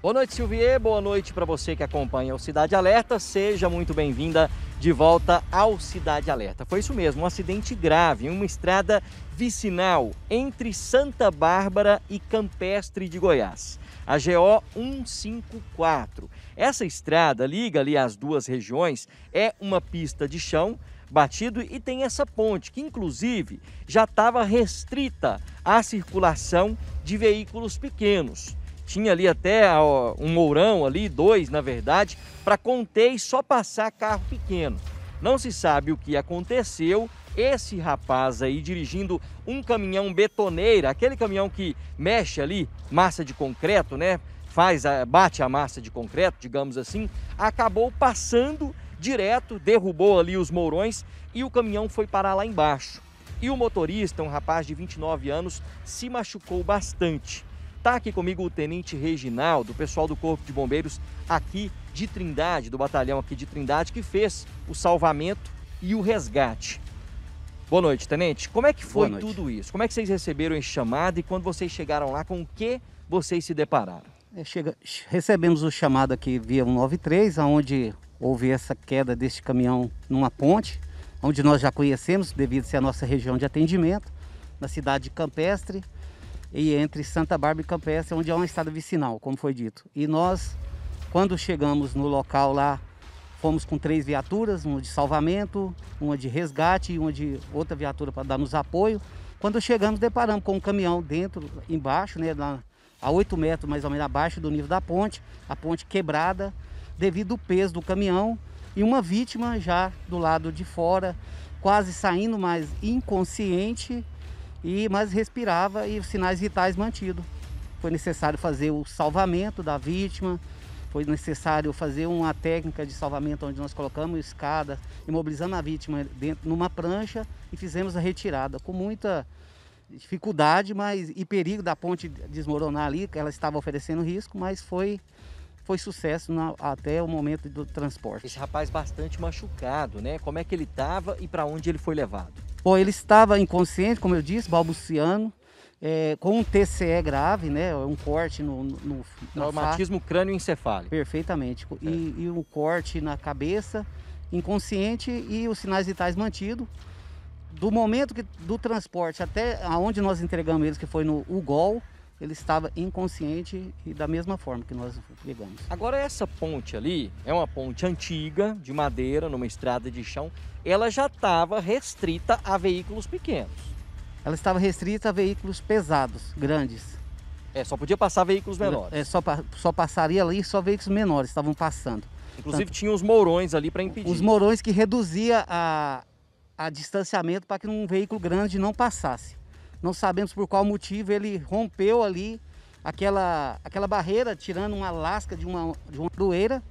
Boa noite, Silvier. Boa noite para você que acompanha o Cidade Alerta. Seja muito bem-vinda de volta ao Cidade Alerta. Foi isso mesmo, um acidente grave em uma estrada vicinal entre Santa Bárbara e Campestre de Goiás, a GO 154. Essa estrada liga ali as duas regiões, é uma pista de chão batido e tem essa ponte que inclusive já estava restrita à circulação de veículos pequenos tinha ali até ó, um mourão ali, dois na verdade, para conter e só passar carro pequeno. Não se sabe o que aconteceu. Esse rapaz aí dirigindo um caminhão betoneira, aquele caminhão que mexe ali massa de concreto, né? Faz a, bate a massa de concreto, digamos assim, acabou passando direto, derrubou ali os mourões e o caminhão foi parar lá embaixo. E o motorista, um rapaz de 29 anos, se machucou bastante. Está aqui comigo o Tenente Reginaldo, pessoal do Corpo de Bombeiros aqui de Trindade, do batalhão aqui de Trindade, que fez o salvamento e o resgate. Boa noite, Tenente. Como é que foi tudo isso? Como é que vocês receberam esse chamado e quando vocês chegaram lá, com o que vocês se depararam? É, chega, recebemos o chamado aqui via 193, onde houve essa queda deste caminhão numa ponte, onde nós já conhecemos, devido a ser a nossa região de atendimento, na cidade de Campestre e entre Santa Bárbara e Campestre, é onde há é uma estrada vicinal, como foi dito. E nós, quando chegamos no local lá, fomos com três viaturas, uma de salvamento, uma de resgate e uma de outra viatura para dar nos apoio. Quando chegamos, deparamos com um caminhão dentro, embaixo, né, na, a 8 metros mais ou menos abaixo do nível da ponte, a ponte quebrada devido ao peso do caminhão e uma vítima já do lado de fora, quase saindo, mas inconsciente, e mas respirava e os sinais vitais mantidos. Foi necessário fazer o salvamento da vítima, foi necessário fazer uma técnica de salvamento onde nós colocamos escada, imobilizando a vítima dentro numa prancha e fizemos a retirada com muita dificuldade, mas e perigo da ponte desmoronar ali, que ela estava oferecendo risco, mas foi foi sucesso na, até o momento do transporte. Esse rapaz bastante machucado, né? Como é que ele estava e para onde ele foi levado? Bom, ele estava inconsciente, como eu disse, balbuciando, é, com um TCE grave, né? Um corte no. no Traumatismo encefálico. Perfeitamente. E, é. e um corte na cabeça, inconsciente e os sinais vitais mantidos. Do momento que, do transporte até aonde nós entregamos eles, que foi no UGOL, ele estava inconsciente e da mesma forma que nós ligamos. Agora essa ponte ali é uma ponte antiga, de madeira, numa estrada de chão. Ela já estava restrita a veículos pequenos. Ela estava restrita a veículos pesados, grandes. É, só podia passar veículos menores. É, só, só passaria ali só veículos menores estavam passando. Inclusive Tanto, tinha os mourões ali para impedir. Os mourões que reduzia a, a distanciamento para que um veículo grande não passasse. Não sabemos por qual motivo ele rompeu ali aquela, aquela barreira, tirando uma lasca de uma, de uma doeira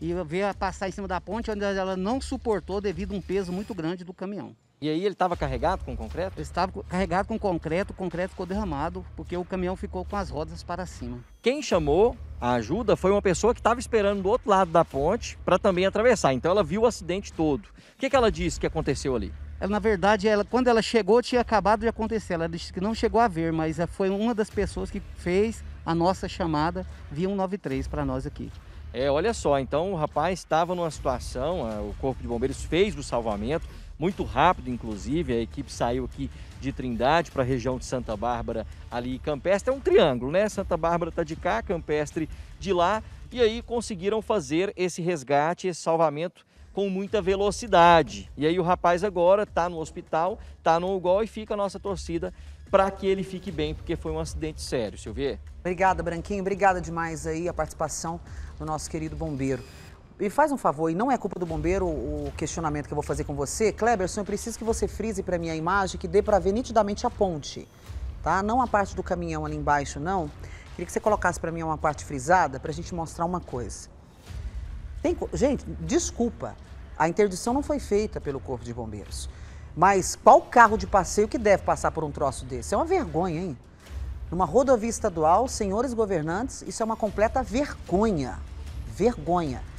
e veio passar em cima da ponte, onde ela não suportou devido a um peso muito grande do caminhão. E aí ele estava carregado com concreto? Ele estava carregado com concreto, o concreto ficou derramado, porque o caminhão ficou com as rodas para cima. Quem chamou a ajuda foi uma pessoa que estava esperando do outro lado da ponte para também atravessar, então ela viu o acidente todo. O que, que ela disse que aconteceu ali? Ela, na verdade, ela, quando ela chegou, tinha acabado de acontecer. Ela disse que não chegou a ver, mas foi uma das pessoas que fez a nossa chamada via 193 para nós aqui. É, olha só, então o rapaz estava numa situação, ah, o Corpo de Bombeiros fez o salvamento, muito rápido, inclusive, a equipe saiu aqui de Trindade para a região de Santa Bárbara, ali Campestre, é um triângulo, né? Santa Bárbara está de cá, Campestre de lá, e aí conseguiram fazer esse resgate, esse salvamento com muita velocidade. E aí o rapaz agora está no hospital, está no gol e fica a nossa torcida para que ele fique bem, porque foi um acidente sério, Silvia. Obrigada, Branquinho. Obrigada demais aí a participação do nosso querido bombeiro. E faz um favor, e não é culpa do bombeiro o questionamento que eu vou fazer com você. Kleberson, eu preciso que você frise para mim a imagem que dê para ver nitidamente a ponte, tá? Não a parte do caminhão ali embaixo, não. Queria que você colocasse para mim uma parte frisada para a gente mostrar uma coisa. Tem, gente, desculpa, a interdição não foi feita pelo Corpo de Bombeiros. Mas qual carro de passeio que deve passar por um troço desse? É uma vergonha, hein? Numa rodovia estadual, senhores governantes, isso é uma completa vergonha. Vergonha.